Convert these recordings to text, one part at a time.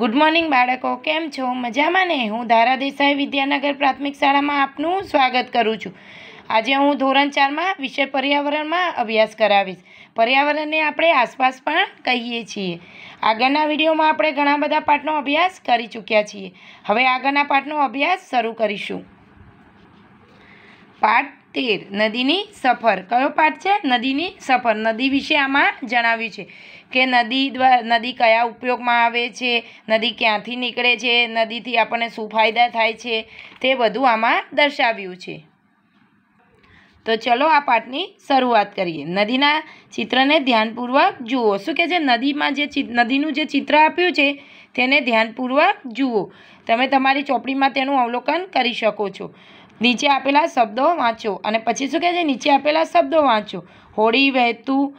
good morning બાળકો કેમ છો મજામાં ને હું ધારા દેસાઈ વિદ્યાનગર પ્રાથમિક શાળામાં આપનું સ્વાગત કરું છું આજે હું ધોરણ ચારમાં વિષય પર્યાવરણમાં અભ્યાસ કરાવીશ પર્યાવરણને આપણે આસપાસ પણ કહીએ છીએ આગળના વિડીયોમાં આપણે ઘણા બધા પાઠનો અભ્યાસ કરી ચૂક્યા છીએ હવે આગળના પાઠનો અભ્યાસ શરૂ કરીશું પાઠ તેર નદીની સફર કયો પાઠ છે નદીની સફર નદી વિશે આમાં જણાવ્યું છે કે નદી દ્વારા નદી કયા ઉપયોગમાં આવે છે નદી ક્યાંથી નીકળે છે નદીથી આપણને શું ફાયદા થાય છે તે બધું આમાં દર્શાવ્યું છે તો ચલો આ પાઠની શરૂઆત કરીએ નદીના ચિત્રને ધ્યાનપૂર્વક જુઓ શું કે છે નદીમાં જે નદીનું જે ચિત્ર આપ્યું છે તેને ધ્યાનપૂર્વક જુઓ તમે તમારી ચોપડીમાં તેનું અવલોકન કરી શકો છો નીચે આપેલા શબ્દો વાંચો અને પછી શું કહે છે નીચે આપેલા શબ્દો વાંચો હોળી વહેતું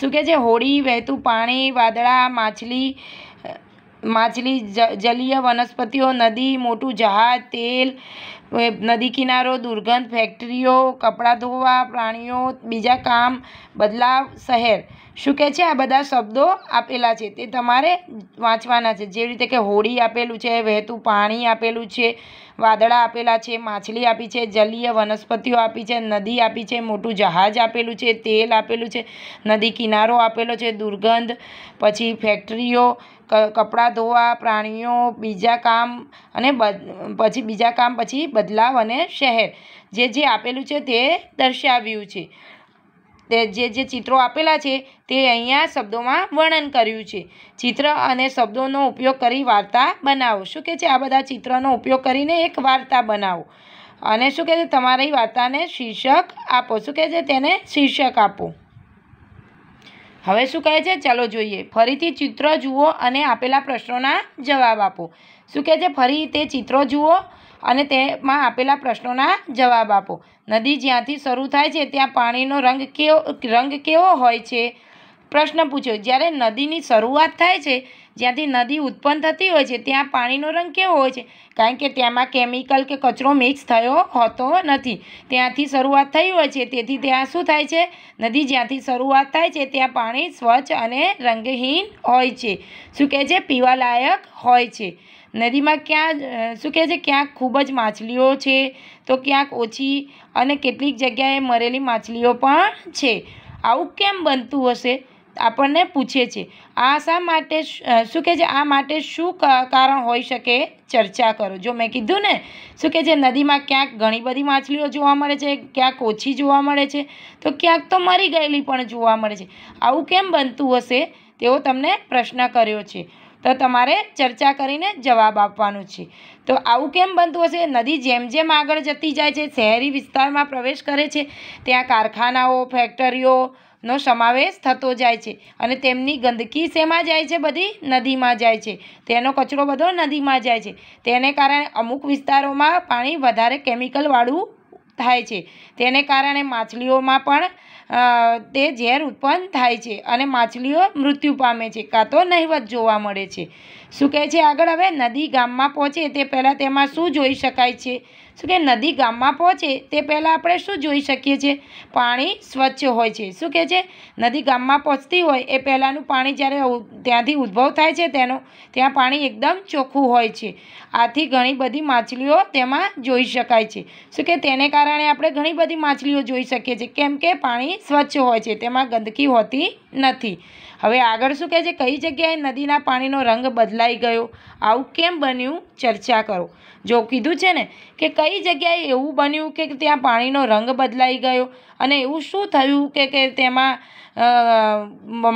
શું કહે છે હોળી વહેતું પાણી વાદળા માછલી માછલી જલીય વનસ્પતિઓ નદી મોટું જહાજ તેલ નદી કિનારો દુર્ગંધ ફેક્ટરીઓ કપડાં ધોવા પ્રાણીઓ બીજા કામ બદલાવ શહેર શું કહે છે આ બધા શબ્દો આપેલા છે તે તમારે વાંચવાના છે જેવી રીતે કે હોળી આપેલું છે વહેતું પાણી આપેલું છે વાદળા આપેલા છે માછલી આપી છે જલીય વનસ્પતિઓ આપી છે નદી આપી છે મોટું જહાજ આપેલું છે તેલ આપેલું છે નદી કિનારો આપેલો છે દુર્ગંધ પછી ફેક્ટરીઓ કપડાં ધોવા પ્રાણીઓ બીજા કામ અને પછી બીજા કામ પછી બદલાવ અને શહેર જે જે આપેલું છે તે દર્શાવ્યું છે તે જે જે ચિત્રો આપેલા છે તે અહીંયા શબ્દોમાં વર્ણન કર્યું છે ચિત્ર અને શબ્દોનો ઉપયોગ કરી વાર્તા બનાવો શું કહે છે આ બધા ચિત્રનો ઉપયોગ કરીને એક વાર્તા બનાવો અને શું કહે છે તમારી વાર્તાને શીર્ષક આપો શું કહે છે તેને શીર્ષક આપો હવે શું કહે છે ચાલો જોઈએ ફરીથી ચિત્ર જુઓ અને આપેલા પ્રશ્નોના જવાબ આપો શું કહે છે ફરી તે ચિત્રો જુઓ અને તેમાં આપેલા પ્રશ્નોના જવાબ આપો નદી જ્યાંથી શરૂ થાય છે ત્યાં પાણીનો રંગ કેવો રંગ કેવો હોય છે પ્રશ્ન પૂછ્યો જ્યારે નદીની શરૂઆત થાય છે જ્યાંથી નદી ઉત્પન્ન થતી હોય છે ત્યાં પાણીનો રંગ કેવો હોય છે કારણ કે તેમાં કેમિકલ કે કચરો મિક્સ થયો હોતો નથી ત્યાંથી શરૂઆત થઈ હોય છે તેથી ત્યાં શું થાય છે નદી જ્યાંથી શરૂઆત થાય છે ત્યાં પાણી સ્વચ્છ અને રંગહીન હોય છે શું કહે છે પીવાલાયક હોય છે નદીમાં ક્યાં શું કહે છે ક્યાંક ખૂબ જ માછલીઓ છે તો ક્યાંક ઓછી અને કેટલીક જગ્યાએ મરેલી માછલીઓ પણ છે આવું કેમ બનતું હશે આપણને પૂછે છે આ શા માટે શું કહે છે આ માટે શું કારણ હોઈ શકે ચર્ચા કરો જો મેં કીધું ને શું કહે છે નદીમાં ક્યાંક ઘણી બધી માછલીઓ જોવા મળે છે ક્યાંક ઓછી જોવા મળે છે તો ક્યાંક તો મરી ગયેલી પણ જોવા મળે છે આવું કેમ બનતું હશે તેવો તમને પ્રશ્ન કર્યો છે તો તમારે ચર્ચા કરીને જવાબ આપવાનો છે તો આવું કેમ બનતું હશે નદી જેમ જેમ આગળ જતી જાય છે શહેરી વિસ્તારમાં પ્રવેશ કરે છે ત્યાં કારખાનાઓ ફેક્ટરીઓ નો સમાવેશ થતો જાય છે અને તેમની ગંદકી શેમાં જાય છે બધી નદીમાં જાય છે તેનો કચરો બધો નદીમાં જાય છે તેને કારણે અમુક વિસ્તારોમાં પાણી વધારે કેમિકલવાળું થાય છે તેને કારણે માછલીઓમાં પણ તે ઝેર ઉત્પન્ન થાય છે અને માછલીઓ મૃત્યુ પામે છે કાં તો નહિવત જોવા મળે છે શું કહે છે આગળ હવે નદી ગામમાં પહોંચે તે પહેલાં તેમાં શું જોઈ શકાય છે શું કે નદી ગામમાં પહોંચે તે પહેલાં આપણે શું જોઈ શકીએ છીએ પાણી સ્વચ્છ હોય છે શું કહે છે નદી ગામમાં પહોંચતી હોય એ પહેલાંનું પાણી જ્યારે ત્યાંથી ઉદ્ભવ થાય છે તેનો ત્યાં પાણી એકદમ ચોખ્ખું હોય છે આથી ઘણી બધી માછલીઓ તેમાં જોઈ શકાય છે શું કે તેને કારણે આપણે ઘણી બધી માછલીઓ જોઈ શકીએ છીએ કેમ કે પાણી સ્વચ્છ હોય છે તેમાં ગંદકી હોતી નથી હવે આગળ શું કહે છે કઈ જગ્યાએ નદીના પાણીનો રંગ બદલાઈ ગયો આવું કેમ બન્યું ચર્ચા કરો જો કીધું છે ને કે કઈ જગ્યાએ એવું બન્યું કે ત્યાં પાણીનો રંગ બદલાઈ ગયો અને એવું શું થયું કે કે તેમાં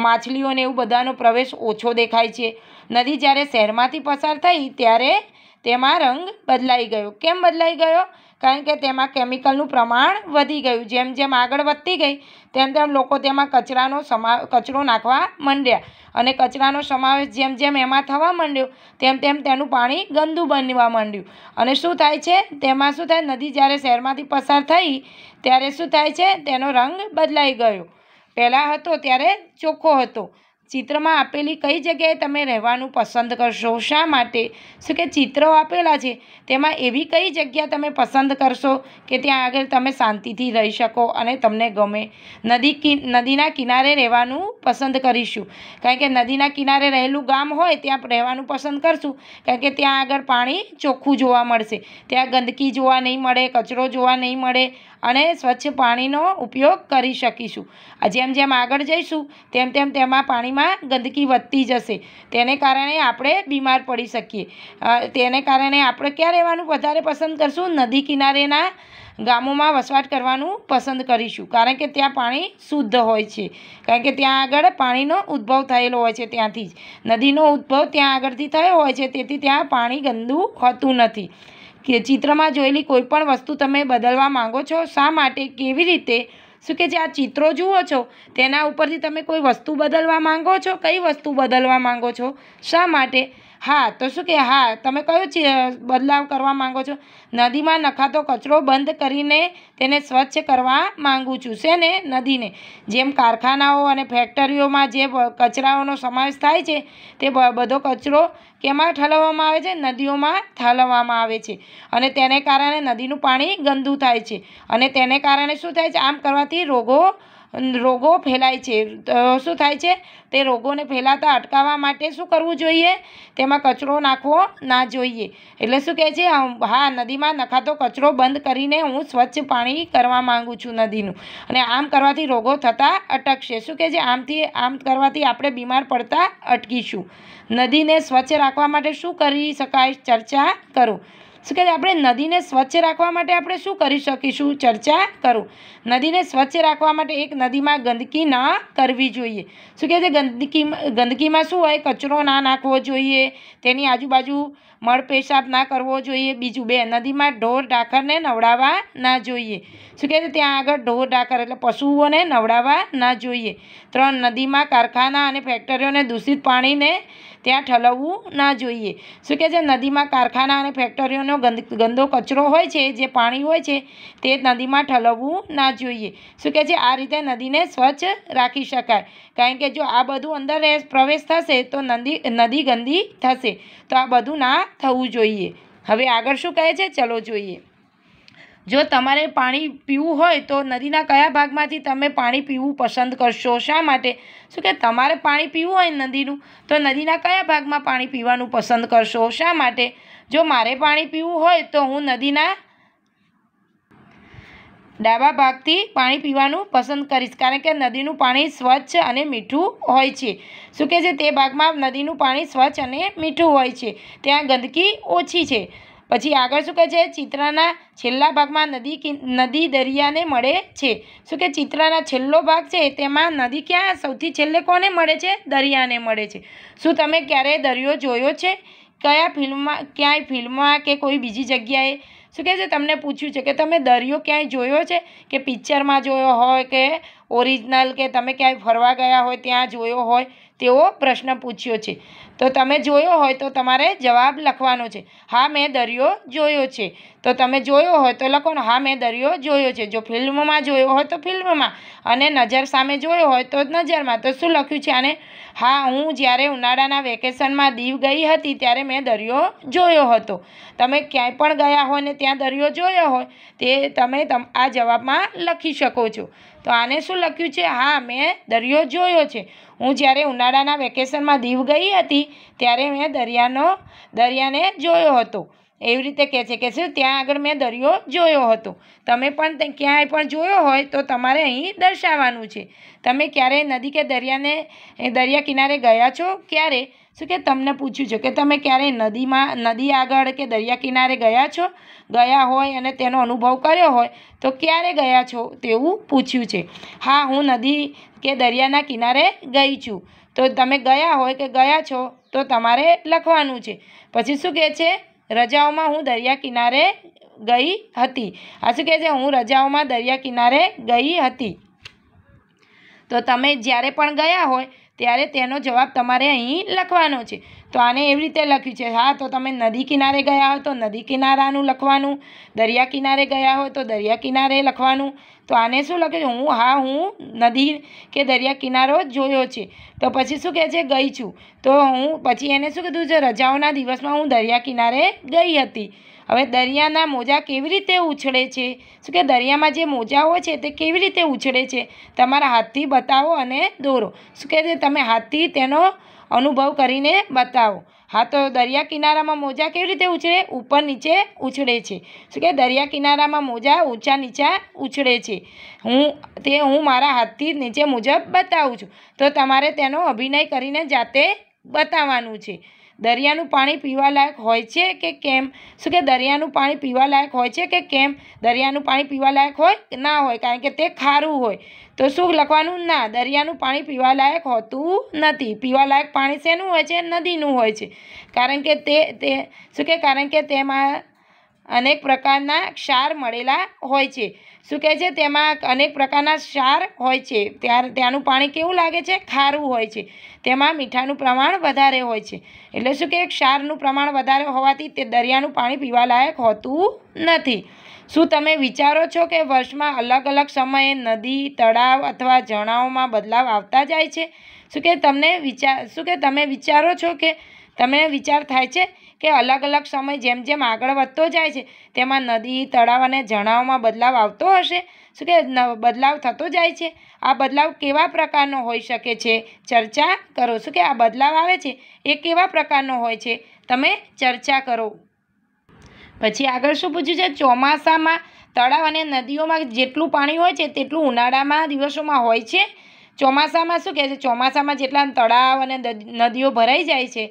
માછલીઓને એવું બધાનો પ્રવેશ ઓછો દેખાય છે નદી જ્યારે શહેરમાંથી પસાર થઈ ત્યારે તેમાં રંગ બદલાઈ ગયો કેમ બદલાઈ ગયો કારણ કે તેમાં કેમિકલનું પ્રમાણ વધી ગયું જેમ જેમ આગળ વધતી ગઈ તેમ તેમ લોકો તેમાં કચરાનો સમા કચરો નાખવા માંડ્યા અને કચરાનો સમાવેશ જેમ જેમ એમાં થવા માંડ્યો તેમ તેમ તેનું પાણી ગંદુ બનવા માંડ્યું અને શું થાય છે તેમાં શું થાય નદી જ્યારે શહેરમાંથી પસાર થઈ ત્યારે શું થાય છે તેનો રંગ બદલાઈ ગયો પહેલાં હતો ત્યારે ચોખ્ખો હતો ચિત્રમાં આપેલી કઈ જગ્યાએ તમે રહેવાનું પસંદ કરશો શા માટે શું કે ચિત્રો આપેલા છે તેમાં એવી કઈ જગ્યા તમે પસંદ કરશો કે ત્યાં આગળ તમે શાંતિથી રહી શકો અને તમને ગમે નદી નદીના કિનારે રહેવાનું પસંદ કરીશું કારણ કે નદીના કિનારે રહેલું ગામ હોય ત્યાં રહેવાનું પસંદ કરશું કારણ કે ત્યાં આગળ પાણી ચોખ્ખું જોવા મળશે ત્યાં ગંદકી જોવા નહીં મળે કચરો જોવા નહીં મળે અને સ્વચ્છ પાણીનો ઉપયોગ કરી શકીશું જેમ જેમ આગળ જઈશું તેમ તેમ તેમાં પાણીમાં ગંદકી વધતી જશે તેને કારણે આપણે બીમાર પડી શકીએ તેને કારણે આપણે ક્યાં રહેવાનું વધારે પસંદ કરશું નદી કિનારેના ગામોમાં વસવાટ કરવાનું પસંદ કરીશું કારણ કે ત્યાં પાણી શુદ્ધ હોય છે કારણ કે ત્યાં આગળ પાણીનો ઉદ્ભવ થયેલો હોય છે ત્યાંથી જ નદીનો ઉદ્ભવ ત્યાં આગળથી થયો હોય છે તેથી ત્યાં પાણી ગંદુ હોતું નથી કે ચિત્રમાં જોયેલી કોઈપણ વસ્તુ તમે બદલવા માંગો છો શા માટે કેવી રીતે શું કે જે આ ચિત્રો જુઓ છો તેના ઉપરથી તમે કોઈ વસ્તુ બદલવા માંગો છો કઈ વસ્તુ બદલવા માંગો છો શા માટે હા તો શું કે હા તમે કયો બદલાવ કરવા માંગો છો નદીમાં નખાતો કચરો બંધ કરીને તેને સ્વચ્છ કરવા માંગુ છું ને નદીને જેમ કારખાનાઓ અને ફેક્ટરીઓમાં જે કચરાઓનો સમાવેશ થાય છે તે બધો કચરો કેમાં ઠલવવામાં આવે છે નદીઓમાં ઠલવવામાં આવે છે અને તેને કારણે નદીનું પાણી ગંદુ થાય છે અને તેને કારણે શું થાય છે આમ કરવાથી રોગો રોગો ફેલાય છે શું થાય છે તે રોગોને ફેલાતા અટકાવવા માટે શું કરવું જોઈએ તેમાં કચરો નાખવો ના જોઈએ એટલે શું કહે છે હા નદીમાં નખાતો કચરો બંધ કરીને હું સ્વચ્છ પાણી કરવા માગું છું નદીનું અને આમ કરવાથી રોગો થતા અટકશે શું કહે છે આમથી આમ કરવાથી આપણે બીમાર પડતા અટકીશું નદીને સ્વચ્છ રાખવા માટે શું કરી શકાય ચર્ચા કરો શું કહે આપણે નદીને સ્વચ્છ રાખવા માટે આપણે શું કરી શકીશું ચર્ચા કરું નદીને સ્વચ્છ રાખવા માટે એક નદીમાં ગંદકી ના કરવી જોઈએ શું કહે છે ગંદકી ગંદકીમાં શું હોય કચરો ના નાખવો જોઈએ તેની આજુબાજુ મળ પેશાબ ના કરવો જોઈએ બીજું બે નદીમાં ઢોર ઢાકરને નવડાવવા ના જોઈએ શું કહે છે ત્યાં આગળ ઢોર ઢાકર એટલે પશુઓને નવડાવવા ના જોઈએ ત્રણ નદીમાં કારખાના અને ફેક્ટરીઓને દૂષિત પાણીને ત્યાં ઠલવવું ના જોઈએ શું કે છે નદીમાં કારખાના અને ફેક્ટરીઓનો ગંદો કચરો હોય છે જે પાણી હોય છે તે નદીમાં ઠલવવું ના જોઈએ શું કે છે આ રીતે નદીને સ્વચ્છ રાખી શકાય કારણ કે જો આ બધું અંદર પ્રવેશ થશે તો નદી નદી ગંદી થશે તો આ બધું ના થવું જોઈએ હવે આગળ શું કહે છે ચલો જોઈએ જો તમારે પાણી પીવું હોય તો નદીના કયા ભાગમાંથી તમે પાણી પીવું પસંદ કરશો શા માટે શું કે તમારે પાણી પીવું હોય નદીનું તો નદીના કયા ભાગમાં પાણી પીવાનું પસંદ કરશો શા માટે જો મારે પાણી પીવું હોય તો હું નદીના ડાબા ભાગથી પાણી પીવાનું પસંદ કરીશ કારણ કે નદીનું પાણી સ્વચ્છ અને મીઠું હોય છે શું કે છે તે ભાગમાં નદીનું પાણી સ્વચ્છ અને મીઠું હોય છે ત્યાં ગંદકી ઓછી છે પછી આગળ શું કહે છે ચિત્રના છેલ્લા ભાગમાં નદી નદી દરિયાને મળે છે શું કે ચિત્રના છેલ્લો ભાગ છે તેમાં નદી ક્યાં સૌથી છેલ્લે કોને મળે છે દરિયાને મળે છે શું તમે ક્યારેય દરિયો જોયો છે કયા ફિલ્મમાં ક્યાંય ફિલ્મમાં કે કોઈ બીજી જગ્યાએ શું કહે છે તમને પૂછ્યું છે કે તમે દરિયો ક્યાંય જોયો છે કે પિક્ચરમાં જોયો હોય કે ઓરિજિનલ કે તમે ક્યાંય ફરવા ગયા હોય ત્યાં જોયો હોય તેવો પ્રશ્ન પૂછ્યો છે તો તમે જોયો હોય તો તમારે જવાબ લખવાનો છે હા મેં દરિયો જોયો છે તો તમે જોયો હોય તો લખો હા મેં દરિયો જોયો છે જો ફિલ્મમાં જોયો હોય તો ફિલ્મમાં અને નજર સામે જોયો હોય તો નજરમાં તો શું લખ્યું છે આને હા હું જ્યારે ઉનાળાના વેકેશનમાં દીવ ગઈ હતી ત્યારે મેં દરિયો જોયો હતો તમે ક્યાંય પણ ગયા હોય ને ત્યાં દરિયો જોયો હોય તે તમે આ જવાબમાં લખી શકો છો તો આને શું લખ્યું છે હા મેં દરિયો જોયો છે હું જ્યારે ઉનાળાના વેકેશનમાં દીવ ગઈ હતી ત્યારે મેં દરિયાનો દરિયાને જોયો હતો એવી રીતે કહે છે કે શું ત્યાં આગળ મેં દરિયો જોયો હતો તમે પણ ક્યાંય પણ જોયો હોય તો તમારે અહીં દર્શાવવાનું છે તમે ક્યારેય નદી કે દરિયાને દરિયા કિનારે ગયા છો ક્યારે શું કે તમને પૂછ્યું છે કે તમે ક્યારેય નદીમાં નદી આગળ કે દરિયા કિનારે ગયા છો ગયા હોય અને તેનો અનુભવ કર્યો હોય તો ક્યારે ગયા છો તેવું પૂછ્યું છે હા હું નદી કે દરિયાના કિનારે ગઈ છું તો તમે ગયા હોય કે ગયા છો તો તમારે લખવાનું છે પછી શું કહે છે રજાઓમાં હું દરિયા કિનારે ગઈ હતી આ શું કહે છે હું રજાઓમાં દરિયા કિનારે ગઈ હતી તો તમે જ્યારે પણ ગયા હોય ત્યારે તેનો જવાબ તમારે અહીં લખવાનો છે તો આને એવી રીતે લખ્યું છે હા તો તમે નદી કિનારે ગયા હો તો નદી કિનારાનું લખવાનું દરિયા કિનારે ગયા હો તો દરિયા કિનારે લખવાનું તો આને શું લખ્યું હું હા હું નદી કે દરિયા કિનારો જોયો છે તો પછી શું કહે છે ગઈ છું તો હું પછી એને શું કીધું છે રજાઓના દિવસમાં હું દરિયા કિનારે ગઈ હતી હવે દરિયાના મોજા કેવી રીતે ઉછળે છે શું કે દરિયામાં જે મોજા હોય છે તે કેવી રીતે ઉછળે છે તમારા હાથથી બતાવો અને દોરો શું કે તમે હાથથી તેનો અનુભવ કરીને બતાવો હા તો દરિયા કિનારામાં મોજા કેવી રીતે ઉછળે ઉપર નીચે ઉછળે છે શું કે દરિયા કિનારામાં મોજા ઊંચા નીચા ઉછળે છે હું તે હું મારા હાથથી નીચે મુજબ બતાવું છું તો તમારે તેનો અભિનય કરીને જાતે બતાવવાનું છે દરિયાનું પાણી પીવાલાયક હોય છે કે કેમ શું કે દરિયાનું પાણી પીવાલાયક હોય છે કે કેમ દરિયાનું પાણી પીવાલાયક હોય ના હોય કારણ કે તે ખારું હોય તો શું લખવાનું ના દરિયાનું પાણી પીવાલાયક હોતું નથી પીવાલાયક પાણી શેનું હોય છે નદીનું હોય છે કારણ કે તે તે શું કે કારણ કે તેમાં અનેક પ્રકારના ક્ષાર મળેલા હોય છે શું કહે છે તેમાં અનેક પ્રકારના ક્ષાર હોય છે ત્યાં ત્યાંનું પાણી કેવું લાગે છે ખારું હોય છે તેમાં મીઠાનું પ્રમાણ વધારે હોય છે એટલે શું કે ક્ષારનું પ્રમાણ વધારે હોવાથી તે દરિયાનું પાણી પીવાલાયક હોતું નથી શું તમે વિચારો છો કે વર્ષમાં અલગ અલગ સમયે નદી તળાવ અથવા જણાઓમાં બદલાવ આવતા જાય છે શું કે તમને વિચાર શું કે તમે વિચારો છો કે તમે વિચાર થાય છે કે અલગ અલગ સમય જેમ જેમ આગળ વધતો જાય છે તેમાં નદી તળાવ અને જણાવમાં બદલાવ આવતો હશે શું કે બદલાવ થતો જાય છે આ બદલાવ કેવા પ્રકારનો હોઈ શકે છે ચર્ચા કરો શું કે આ બદલાવ આવે છે એ કેવા પ્રકારનો હોય છે તમે ચર્ચા કરો પછી આગળ શું પૂછ્યું છે ચોમાસામાં તળાવ અને નદીઓમાં જેટલું પાણી હોય છે તેટલું ઉનાળામાં દિવસોમાં હોય છે ચોમાસામાં શું કહે છે ચોમાસામાં જેટલા તળાવ અને નદીઓ ભરાઈ જાય છે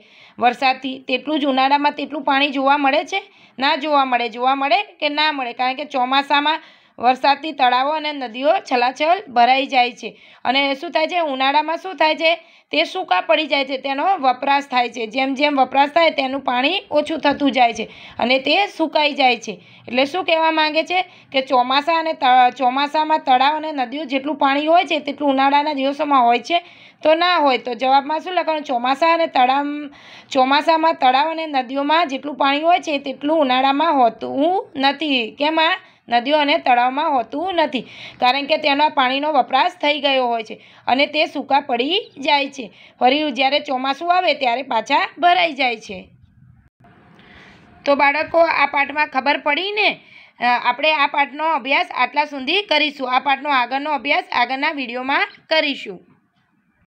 વરસાદથી તેટલું જ ઉનાળામાં તેટલું પાણી જોવા મળે છે ના જોવા મળે જોવા મળે કે ના મળે કારણ કે ચોમાસામાં વરસાદથી તળાવો અને નદીઓ છલાછલ ભરાઈ જાય છે અને શું થાય છે ઉનાળામાં શું થાય છે તે સૂકા પડી જાય છે તેનો વપરાશ થાય છે જેમ જેમ વપરાશ થાય તેનું પાણી ઓછું થતું જાય છે અને તે સુકાઈ જાય છે એટલે શું કહેવા માંગે છે કે ચોમાસા અને ચોમાસામાં તળાવ અને નદીઓ જેટલું પાણી હોય છે તેટલું ઉનાળાના દિવસોમાં હોય છે તો ના હોય તો જવાબમાં શું લખવાનું ચોમાસા અને તળાવ ચોમાસામાં તળાવ અને નદીઓમાં જેટલું પાણી હોય છે તેટલું ઉનાળામાં હોતું નથી કેમાં નદીઓ અને તળાવમાં હોતું નથી કારણ કે તેના પાણીનો વપરાશ થઈ ગયો હોય છે અને તે સૂકા પડી જાય છે ફરી જ્યારે ચોમાસું આવે ત્યારે પાછા ભરાઈ જાય છે તો બાળકો આ પાઠમાં ખબર પડીને આપણે આ પાઠનો અભ્યાસ આટલા સુધી કરીશું આ પાઠનો આગળનો અભ્યાસ આગળના વિડીયોમાં કરીશું